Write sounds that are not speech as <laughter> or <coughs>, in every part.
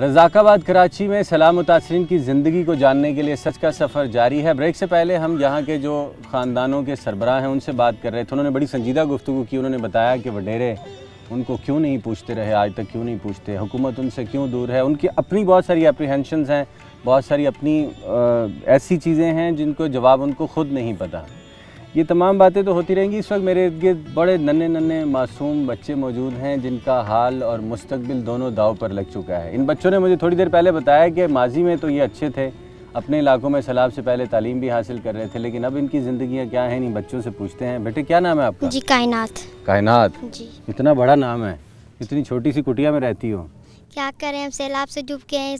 रजाकाबाद कराची में सलाम मुतासरीन की ज़िंदगी को जानने के लिए सच का सफ़र जारी है ब्रेक से पहले हम यहाँ के जो ख़ानदानों के सरबराह हैं उनसे बात कर रहे थे उन्होंने बड़ी संजीदा गुफ्तु की उन्होंने बताया कि वडेरे उनको क्यों नहीं पूछते रहे आज तक क्यों नहीं पूछते हुकूमत उनसे क्यों दूर है उनकी अपनी बहुत सारी अप्रीहेंशन हैं बहुत सारी अपनी आ, ऐसी चीज़ें हैं जिनको जवाब उनको खुद नहीं पता ये तमाम बातें तो होती रहेंगी इस वक्त मेरे इर्द गिर्द बड़े नन्हे नन्हे मासूम बच्चे मौजूद हैं जिनका हाल और मुस्तबिल दोनों दाव पर लग चुका है इन बच्चों ने मुझे थोड़ी देर पहले बताया कि माजी में तो ये अच्छे थे अपने इलाकों में सलाब से पहले तालीम भी हासिल कर रहे थे लेकिन अब इनकी ज़िंदगियाँ क्या हैं इन बच्चों से पूछते हैं बेटे क्या नाम है आपका जी कायनात कायनात जी इतना बड़ा नाम है इतनी छोटी सी कुटिया में रहती हूँ क्या करें हम सैलाब से डूब गए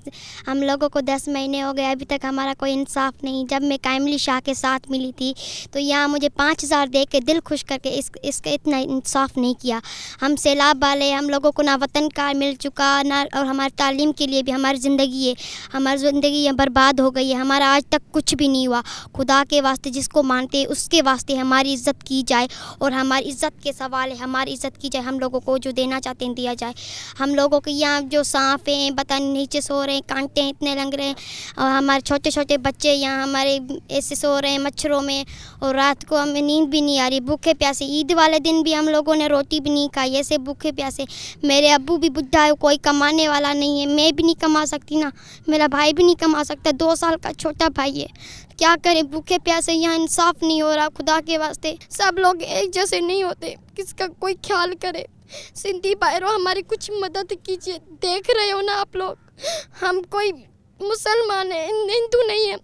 हम लोगों को दस महीने हो गए अभी तक हमारा कोई इंसाफ नहीं जब मैं कायमली शाह के साथ मिली थी तो यहाँ मुझे पाँच हज़ार दे के दिल खुश करके इस इसका इतना इंसाफ नहीं किया हम सैलाब वाले हम लोगों को ना वतन का मिल चुका ना और हमारी तालीम के लिए भी हमारी ज़िंदगी है हमारी ज़िंदगी बर्बाद हो गई है हमारा आज तक कुछ भी नहीं हुआ खुदा के वास्ते जिसको मानते हैं उसके वास्ते हमारी इज़्ज़त की जाए और हमारी इज़्ज़त के सवाल है हमारी इज़्ज़त की जाए हम लोगों को जो देना चाहते हैं दिया जाए हम लोगों के यहाँ जो जो सांप हैं पता नीचे सो रहे हैं कांटे इतने लंग रहे हैं और हमारे छोटे छोटे बच्चे यहाँ हमारे ऐसे सो रहे हैं मच्छरों में और रात को हमें नींद भी नहीं आ रही भूखे प्यासे ईद वाले दिन भी हम लोगों ने रोटी भी नहीं खाई ऐसे भूखे प्यासे मेरे अबू भी बुढ़ा है कोई कमाने वाला नहीं है मैं भी नहीं कमा सकती ना मेरा भाई भी नहीं कमा सकता दो साल का छोटा भाई है क्या करें भूखे प्यासे यहाँ इंसाफ नहीं हो रहा खुदा के वास्ते सब लोग एक जैसे नहीं होते किसका कोई ख्याल करे सिंधी भाईरो हमारी कुछ मदद कीजिए देख रहे हो ना आप लोग हम कोई मुसलमान है हिंदू नहीं है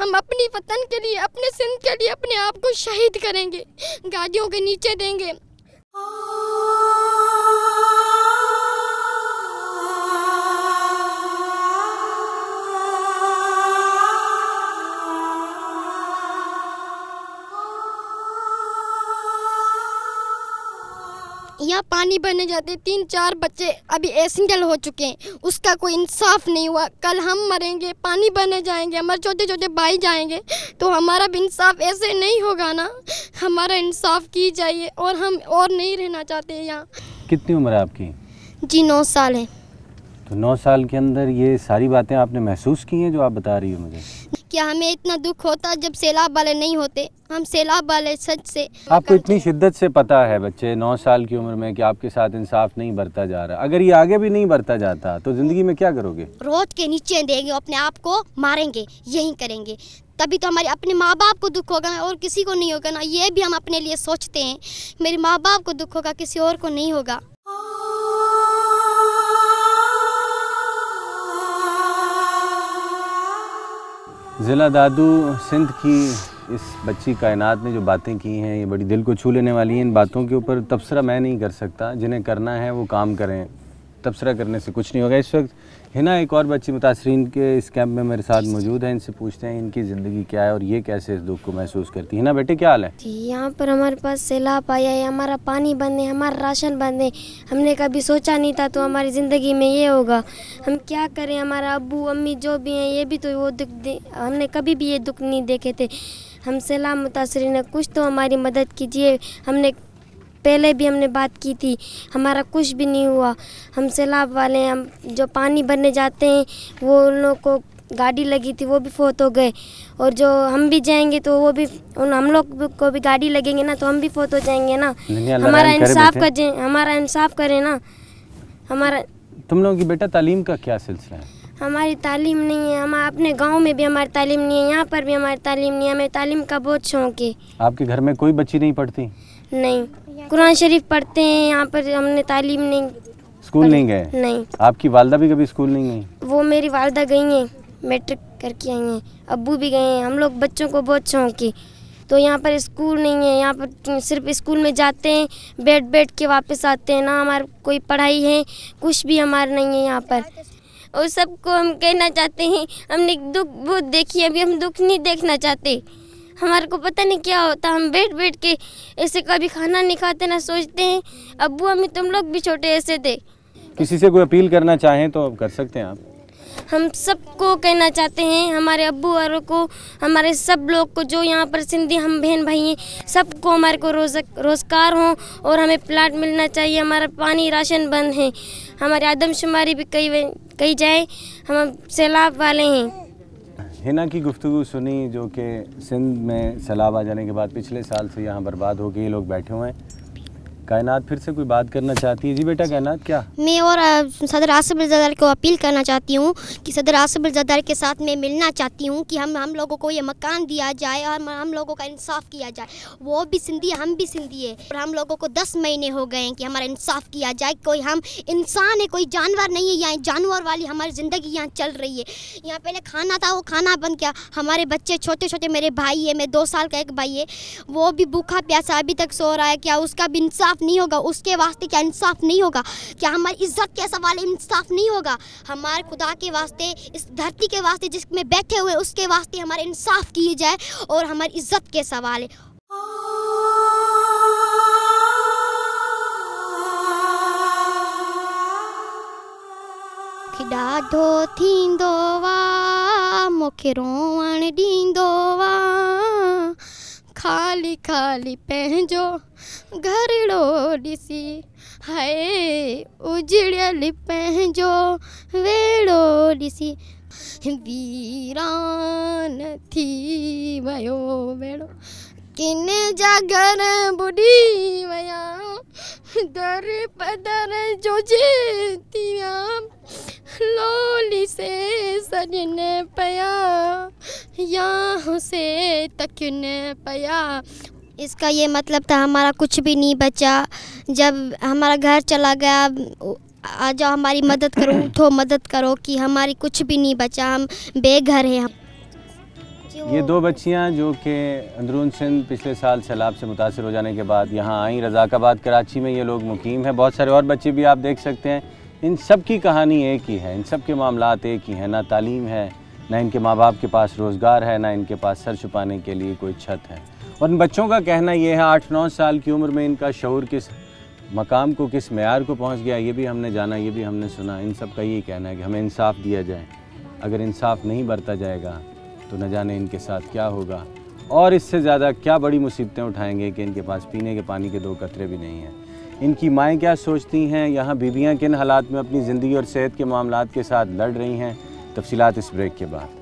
हम अपनी वतन के लिए अपने सिंध के लिए अपने आप को शहीद करेंगे गाड़ियों के नीचे देंगे यहाँ पानी भरने जाते तीन चार बच्चे अभी एसिंगल हो चुके हैं उसका कोई इंसाफ नहीं हुआ कल हम मरेंगे पानी भरने जाएंगे हमारे छोटे छोटे भाई जाएंगे तो हमारा भी इंसाफ ऐसे नहीं होगा ना हमारा इंसाफ की जाइए और हम और नहीं रहना चाहते यहाँ कितनी उम्र है आपकी जी नौ साल है तो नौ साल के अंदर ये सारी बातें आपने महसूस की हैं जो आप बता रही हो मुझे क्या हमें इतना दुख होता जब सैलाब वाले नहीं होते हम सैलाब वाले सच से आपको इतनी शिद्दत से पता है बच्चे नौ साल की उम्र में कि आपके साथ इंसाफ नहीं बरता जा रहा अगर ये आगे भी नहीं बरता जाता तो जिंदगी में क्या करोगे रोज के नीचे देंगे अपने आप को मारेंगे यही करेंगे तभी तो हमारे अपने माँ बाप को दुख होगा और किसी को नहीं होगा ना ये भी हम अपने लिए सोचते हैं मेरे माँ बाप को दुख होगा किसी और को नहीं होगा ज़िला दादू सिंध की इस बच्ची कायनात ने जो बातें की हैं ये बड़ी दिल को छू लेने वाली हैं इन बातों के ऊपर तबसरा मैं नहीं कर सकता जिन्हें करना है वो काम करें तबसरा करने से कुछ नहीं होगा इस वक्त हिना एक और बच्ची मुतासरीन के इस कैंप में मेरे साथ मौजूद है इनसे पूछते हैं इनकी ज़िंदगी क्या है और ये कैसे इस दुख को महसूस करती है ना बेटे क्या हाल है यहाँ पर हमारे पास सैलाब आया है हमारा पानी बंद है हमारा राशन बंद है हमने कभी सोचा नहीं था तो हमारी ज़िंदगी में ये होगा हम क्या करें हमारा अबू अम्मी जो भी हैं ये भी तो वो दुख हमने कभी भी ये दुख नहीं देखे थे हम सैलाब मुतासरीन कुछ तो हमारी मदद कीजिए हमने पहले भी हमने बात की थी हमारा कुछ भी नहीं हुआ हम सैलाब वाले हैं हम जो पानी भरने जाते हैं वो उन लोग को गाड़ी लगी थी वो भी फोत हो गए और जो हम भी जाएंगे तो वो भी उन हम लोग को भी गाड़ी लगेंगे ना तो हम भी फोत हो जाएंगे ना हमारा इंसाफ कर हमारा इंसाफ करें ना हमारा तुम लोगों की बेटा तालीम का क्या सिलसिला है हमारी तालीम नहीं है हम अपने गांव में भी हमारी तालीम नहीं है यहाँ पर भी हमारी तालीम नहीं है हमें तालीम का बहुत शौक है आपके घर में कोई बच्ची नहीं पढ़ती नहीं कुरान शरीफ पढ़ते हैं यहाँ पर हमने तालीम नहीं स्कूल नहीं गए नहीं आपकी वालदा भी कभी स्कूल नहीं गई वो मेरी वालदा गई हैं मैट्रिक करके आई हैं अबू भी गए हैं हम लोग बच्चों को बहुत शौक है तो यहाँ पर स्कूल नहीं है यहाँ पर सिर्फ स्कूल में जाते हैं बैठ बैठ के वापस आते हैं ना हमारे कोई पढ़ाई है कुछ भी हमारा नहीं है यहाँ पर और सबको हम कहना चाहते हैं हमने दुख बहुत देखी अभी हम दुख नहीं देखना चाहते हमारे को पता नहीं क्या होता हम बैठ बैठ के ऐसे कभी खाना नहीं खाते ना सोचते हैं अबू अम्मी तुम लोग भी छोटे ऐसे थे किसी से कोई अपील करना चाहें तो अब कर सकते हैं आप हम सबको कहना चाहते हैं हमारे अबू वालों को हमारे सब लोग को जो यहाँ पर सिंधी हम बहन भाई हैं सबको हमारे को रोज रोज़गार हो और हमें प्लाट मिलना चाहिए हमारा पानी राशन बंद है हमारी आदमशुमारी भी कई कही जाए हम सैलाब वाले हैं हिना की गुफ्तु सुनी जो कि सिंध में सैलाब आ जाने के बाद पिछले साल से यहाँ बर्बाद हो गए लोग बैठे हुए हैं कायनात फिर से कोई बात करना चाहती है जी बेटा कायनात क्या मैं और सदर आसफ जदार को अपील करना चाहती हूँ कि सदर आसफ जदार के साथ मैं मिलना चाहती हूँ कि हम हम लोगों को ये मकान दिया जाए और हम लोगों का इंसाफ किया जाए वो भी सिंधी हम भी सिंधी है और हम लोगों को दस महीने हो गए हैं कि हमारा इंसाफ किया जाए कोई हम इंसान है कोई जानवर नहीं है यहाँ जानवर वाली हमारी ज़िंदगी यहाँ चल रही है यहाँ पहले खाना था वो खाना बन गया हमारे बच्चे छोटे छोटे मेरे भाई है मेरे दो साल का एक भाई है वो भी भूखा प्यासा अभी तक सो रहा है क्या उसका भी इंसाफ इंसाफ नहीं होगा उसके वास्ते क्या इंसाफ नहीं होगा क्या हमारी इज्जत के सवाल इंसाफ नहीं होगा हमारे खुदा के वास्ते इस धरती के वास्ते जिसमें बैठे हुए उसके वास्ते हमारे इंसाफ किए जाए और हमारी इज्जत के सवाल है ॾाढो थींदो आहे मूंखे ॾींदो आहे ख़ाली ख़ाली पंहिंजो घरड़ो ॾिसी हाए उजड़ियल पंहिंजो वेड़ो ॾिसी वीरान थी वयो वेड़ो किन जा घर ॿुॾी वया दर पदर जो जेती थी विया लोली से सजन पया या से तकिन पया इसका ये मतलब था हमारा कुछ भी नहीं बचा जब हमारा घर चला गया आ जाओ हमारी मदद करो <coughs> उठो मदद करो कि हमारी कुछ भी नहीं बचा हम बेघर हैं हम ये दो बच्चियां जो कि अंदरून सिंध पिछले साल सैलाब से मुतासर हो जाने के बाद यहाँ आईं रज़ाकाबाद कराची में ये लोग मुकीम हैं बहुत सारे और बच्चे भी आप देख सकते हैं इन सब की कहानी एक ही है इन सब के मामला एक ही हैं ना तालीम है ना इनके माँ बाप के पास रोज़गार है ना इनके पास सर छुपाने के लिए कोई छत है और इन बच्चों का कहना ये है आठ नौ साल की उम्र में इनका शौर किस मकाम को किस मैार को पहुंच गया ये भी हमने जाना ये भी हमने सुना इन सब का ये कहना है कि हमें इंसाफ दिया जाए अगर इंसाफ नहीं बरता जाएगा तो न जाने इनके साथ क्या होगा और इससे ज़्यादा क्या बड़ी मुसीबतें उठाएंगे कि इनके पास पीने के पानी के दो कतरे भी नहीं हैं इनकी माएँ क्या सोचती हैं यहाँ बीबियाँ किन हालात में अपनी ज़िंदगी और सेहत के मामला के साथ लड़ रही हैं तफसीत इस ब्रेक के बाद